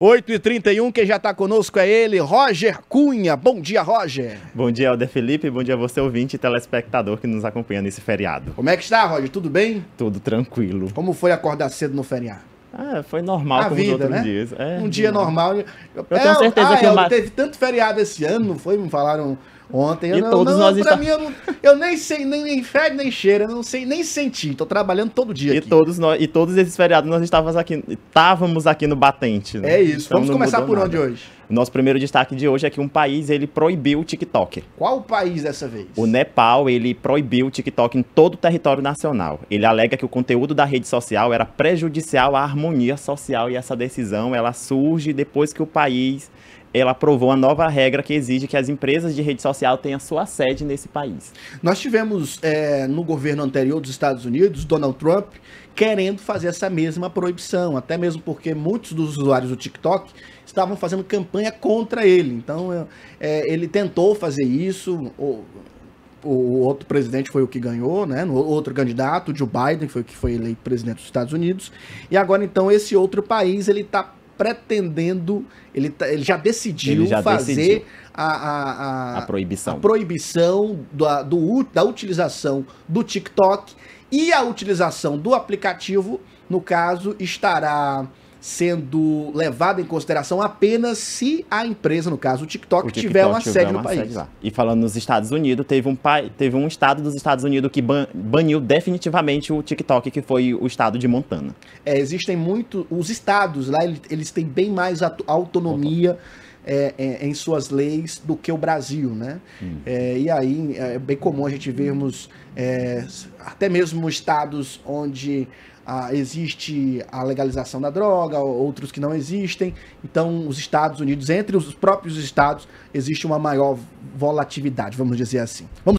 8h31, quem já está conosco é ele, Roger Cunha. Bom dia, Roger. Bom dia, Alder Felipe. Bom dia você, ouvinte e telespectador que nos acompanha nesse feriado. Como é que está, Roger? Tudo bem? Tudo tranquilo. Como foi acordar cedo no feriado? Ah, foi normal a como vida, os outros né? dias. É, um dia normal. Eu tenho é certeza ah, que... Ah, eu... É teve tanto feriado esse ano, não foi? Me falaram... Ontem eu e não, todos não, nós pra está... mim eu, não, eu, nem sei, nem, nem fede, nem cheira, não sei, nem senti. Tô trabalhando todo dia e aqui. Todos nós, e todos esses feriados nós estávamos aqui, estávamos aqui no batente. Né? É isso. Então, Vamos começar por nada. onde hoje? Nosso primeiro destaque de hoje é que um país ele proibiu o TikTok. Qual país dessa vez? O Nepal, ele proibiu o TikTok em todo o território nacional. Ele alega que o conteúdo da rede social era prejudicial à harmonia social e essa decisão ela surge depois que o país ela aprovou a nova regra que exige que as empresas de rede social tenham sua sede nesse país. Nós tivemos é, no governo anterior dos Estados Unidos, Donald Trump, querendo fazer essa mesma proibição, até mesmo porque muitos dos usuários do TikTok estavam fazendo campanha contra ele. Então, é, ele tentou fazer isso. O, o outro presidente foi o que ganhou, né? O outro candidato, Joe Biden, foi o que foi eleito presidente dos Estados Unidos. E agora, então, esse outro país, ele está pretendendo, ele, tá, ele já decidiu ele já fazer decidiu. A, a, a, a, proibição, a proibição da, do, da utilização do TikTok e a utilização do aplicativo, no caso, estará sendo levado em consideração apenas se a empresa, no caso o TikTok, o TikTok tiver uma sede no país. Lá. E falando nos Estados Unidos, teve um, teve um estado dos Estados Unidos que ban baniu definitivamente o TikTok, que foi o estado de Montana. É, existem muito... Os estados lá, eles têm bem mais autonomia... Opa é, é, em suas leis do que o Brasil, né? Hum. É, e aí é bem comum a gente vermos é, até mesmo estados onde ah, existe a legalização da droga, outros que não existem. Então, os Estados Unidos, entre os próprios estados, existe uma maior volatilidade, vamos dizer assim. Vamos